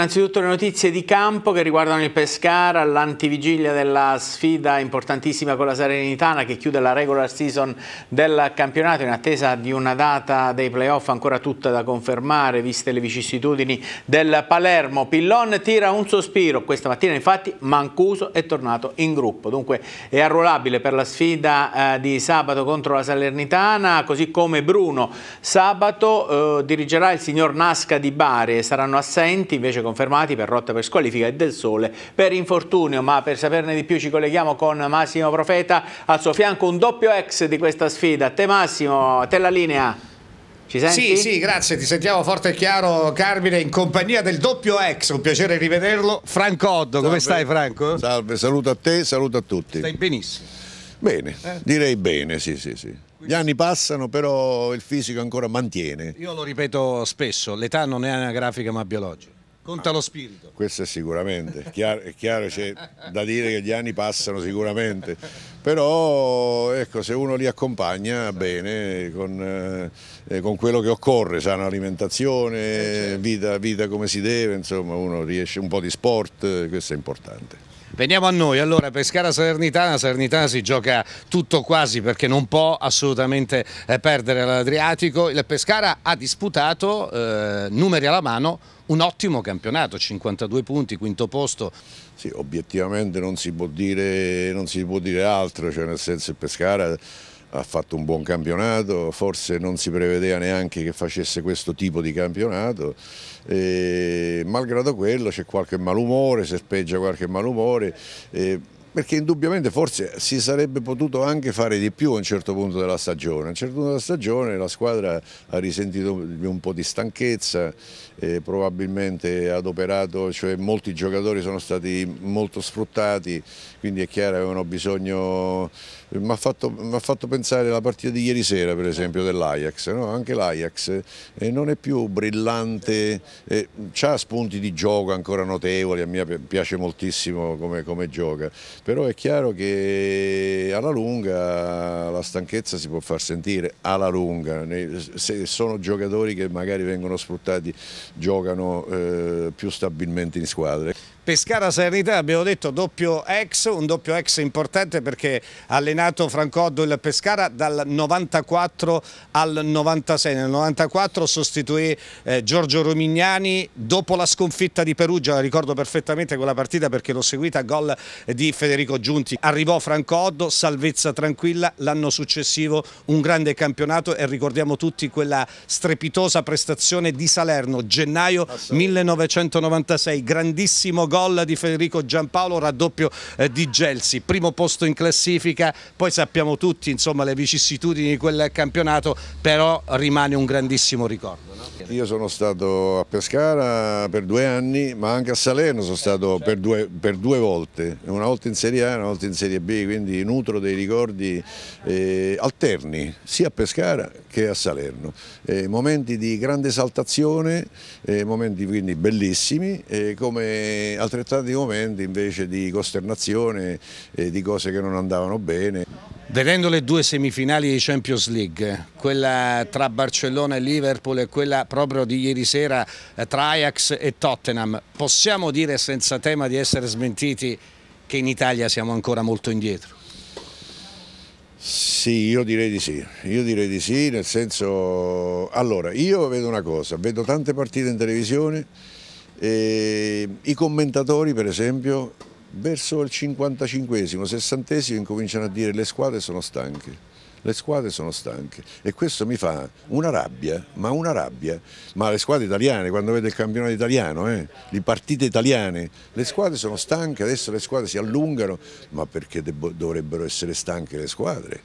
Innanzitutto le notizie di campo che riguardano il Pescara, l'antivigilia della sfida importantissima con la Serenitana che chiude la regular season del campionato in attesa di una data dei playoff ancora tutta da confermare viste le vicissitudini del Palermo. Pillon tira un sospiro, questa mattina infatti Mancuso è tornato in gruppo, dunque è arruolabile per la sfida eh, di sabato contro la Salernitana, così come Bruno sabato eh, dirigerà il signor Nasca di Bari e saranno assenti invece con confermati per Rotta per squalifica e Del Sole per infortunio, ma per saperne di più ci colleghiamo con Massimo Profeta, al suo fianco un doppio ex di questa sfida. A te Massimo, a te la linea. Ci Sì, sì, grazie, ti sentiamo forte e chiaro Carmine in compagnia del doppio ex, un piacere rivederlo. Franco Oddo, come stai Franco? Salve, saluto a te, saluto a tutti. Stai benissimo. Bene, eh? direi bene, sì, sì, sì. Gli anni passano, però il fisico ancora mantiene. Io lo ripeto spesso, l'età non è anagrafica ma biologica. Conta lo spirito. Questo è sicuramente, chiaro, è chiaro c'è da dire che gli anni passano sicuramente, però ecco, se uno li accompagna bene con, eh, eh con quello che occorre, sana alimentazione, eh, certo. vita, vita come si deve, insomma uno riesce un po' di sport, eh, questo è importante. Veniamo a noi, allora Pescara Salernitana, Salernitana si gioca tutto quasi perché non può assolutamente perdere l'Adriatico, il Pescara ha disputato, eh, numeri alla mano, un ottimo campionato, 52 punti, quinto posto. Sì, obiettivamente non si può dire, si può dire altro altro, cioè nel senso il Pescara ha fatto un buon campionato, forse non si prevedeva neanche che facesse questo tipo di campionato, e, malgrado quello c'è qualche malumore, serpeggia qualche malumore. E, perché indubbiamente forse si sarebbe potuto anche fare di più a un certo punto della stagione. A un certo punto della stagione la squadra ha risentito un po' di stanchezza, eh, probabilmente adoperato, cioè molti giocatori sono stati molto sfruttati, quindi è chiaro che avevano bisogno... Mi ha fatto, fatto, pensare alla partita di ieri sera per esempio dell'Ajax, no? anche l'Ajax eh, non è più brillante, eh, ha spunti di gioco ancora notevoli, a me piace moltissimo come, come gioca però è chiaro che alla lunga la stanchezza si può far sentire, alla lunga, se sono giocatori che magari vengono sfruttati giocano eh, più stabilmente in squadre. Pescara Serenità abbiamo detto doppio ex, un doppio ex importante perché ha allenato Francoddo il Pescara dal 94 al 96. Nel 94 sostituì eh, Giorgio Romignani dopo la sconfitta di Perugia, la ricordo perfettamente quella partita perché l'ho seguita, gol di Federico Giunti. Arrivò Francoddo, salvezza tranquilla, l'anno successivo un grande campionato e ricordiamo tutti quella strepitosa prestazione di Salerno, gennaio 1996, grandissimo gol gol di Federico Giampaolo, raddoppio eh, di Gelsi, primo posto in classifica, poi sappiamo tutti insomma, le vicissitudini di quel campionato, però rimane un grandissimo ricordo. No? Io sono stato a Pescara per due anni, ma anche a Salerno sono stato per due, per due volte, una volta in Serie A e una volta in Serie B, quindi nutro dei ricordi eh, alterni, sia a Pescara che a Salerno. Eh, momenti di grande esaltazione, eh, momenti quindi bellissimi, eh, come al altrettanti momenti invece di costernazione e di cose che non andavano bene. Vedendo le due semifinali di Champions League, quella tra Barcellona e Liverpool e quella proprio di ieri sera tra Ajax e Tottenham, possiamo dire senza tema di essere smentiti che in Italia siamo ancora molto indietro? Sì, io direi di sì, io direi di sì, nel senso, allora, io vedo una cosa, vedo tante partite in televisione, e ehm, I commentatori per esempio verso il 55esimo, 60esimo incominciano a dire le squadre sono stanche le squadre sono stanche e questo mi fa una rabbia, ma una rabbia, ma le squadre italiane, quando vede il campionato italiano, eh, le partite italiane, le squadre sono stanche, adesso le squadre si allungano, ma perché dovrebbero essere stanche le squadre?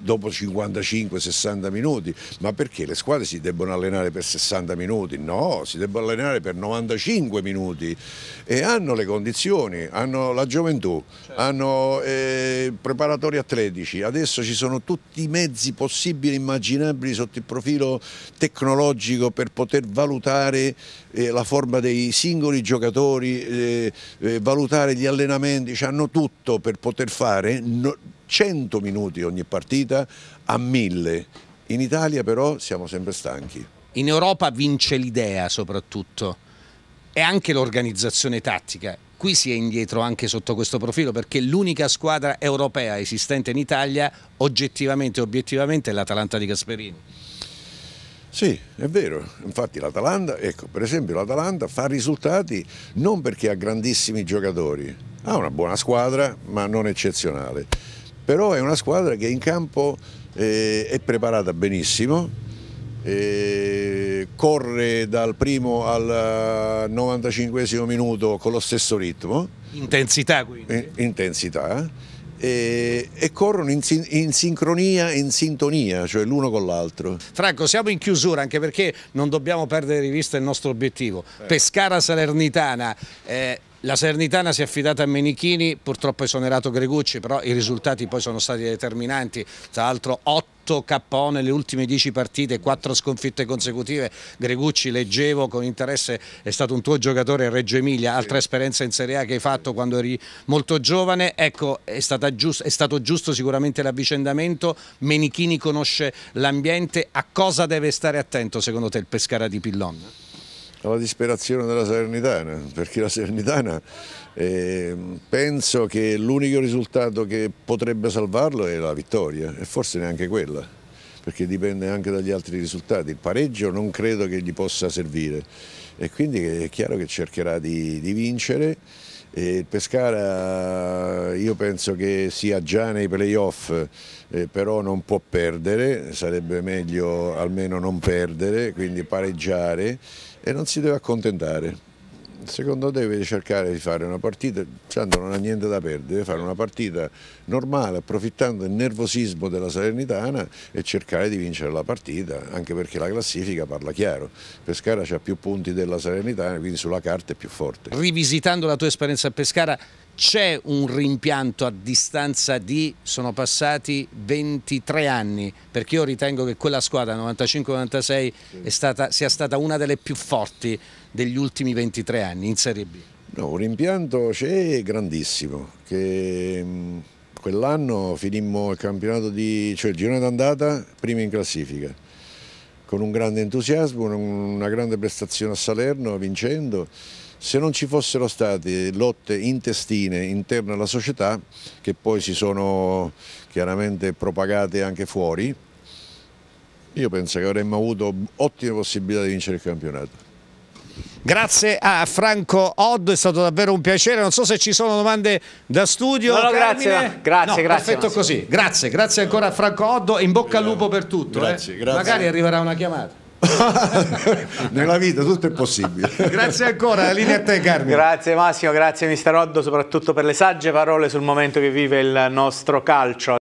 dopo 55-60 minuti, ma perché le squadre si debbono allenare per 60 minuti? No, si debbono allenare per 95 minuti e hanno le condizioni, hanno la gioventù, certo. hanno eh, preparatori atletici, adesso ci sono tutti tutti i mezzi possibili e immaginabili sotto il profilo tecnologico per poter valutare eh, la forma dei singoli giocatori, eh, eh, valutare gli allenamenti, cioè hanno tutto per poter fare no, 100 minuti ogni partita a 1000. In Italia però siamo sempre stanchi. In Europa vince l'idea soprattutto e anche l'organizzazione tattica qui si è indietro anche sotto questo profilo perché l'unica squadra europea esistente in Italia oggettivamente e obiettivamente è l'Atalanta di Gasperini. Sì, è vero, infatti l'Atalanta, ecco, per esempio l'Atalanta fa risultati non perché ha grandissimi giocatori, ha una buona squadra ma non eccezionale, però è una squadra che in campo eh, è preparata benissimo, corre dal primo al 95 eh, minuto con lo stesso ritmo. Intensità quindi. Intensità. Eh. E, e, corrono in, in sincronia e in sintonia, cioè l'uno con l'altro. Franco, siamo in chiusura anche perché non dobbiamo perdere di vista il nostro obiettivo. Eh. Pescara Salernitana, eh, la Sernitana si è affidata a Menichini, purtroppo esonerato Gregucci, però i risultati poi sono stati determinanti, tra l'altro 8 KO nelle ultime 10 partite, 4 sconfitte consecutive, Gregucci leggevo con interesse, è stato un tuo giocatore a Reggio Emilia, altra esperienza in Serie A che hai fatto quando eri molto giovane, ecco è, giusto, è stato giusto sicuramente l'avvicendamento, Menichini conosce l'ambiente, a cosa deve stare attento secondo te il Pescara di Pillon? alla disperazione della Salernitana, perché la Salernitana eh, penso che l'unico risultato che potrebbe salvarlo è la vittoria e forse neanche quella, perché dipende anche dagli altri risultati. Il pareggio non credo che gli possa servire e quindi è chiaro che cercherà di, di vincere. E Pescara io penso che sia già nei playoff, eh, però non può perdere, sarebbe meglio almeno non perdere, quindi pareggiare e non si deve accontentare. Secondo te deve cercare di fare una partita, tanto non ha niente da perdere, deve fare una partita normale, approfittando del nervosismo della Salernitana e cercare di vincere la partita, anche perché la classifica parla chiaro. Pescara ha più punti della Salernitana, quindi sulla carta è più forte. Rivisitando la tua esperienza a Pescara, c'è un rimpianto a distanza di, sono passati 23 anni, perché io ritengo che quella squadra 95-96 sì. sia stata una delle più forti degli ultimi 23 anni in Serie B. No, un rimpianto c'è grandissimo, che mm, Quell'anno finimmo il campionato di, cioè il girone d'andata, primi in classifica, con un grande entusiasmo, una grande prestazione a Salerno, vincendo. Se non ci fossero state lotte intestine interne alla società, che poi si sono chiaramente propagate anche fuori, io penso che avremmo avuto ottime possibilità di vincere il campionato. Grazie a Franco Odd, è stato davvero un piacere. Non so se ci sono domande da studio. No, no grazie, grazie, no, grazie. Perfetto così. Grazie, grazie ancora a Franco Oddo. In bocca al lupo per tutto. Eh. Grazie, eh. grazie. Magari arriverà una chiamata. Nella vita tutto è possibile. grazie ancora, la linea a te Carmine. Grazie Massimo, grazie mister Oddo soprattutto per le sagge parole sul momento che vive il nostro calcio.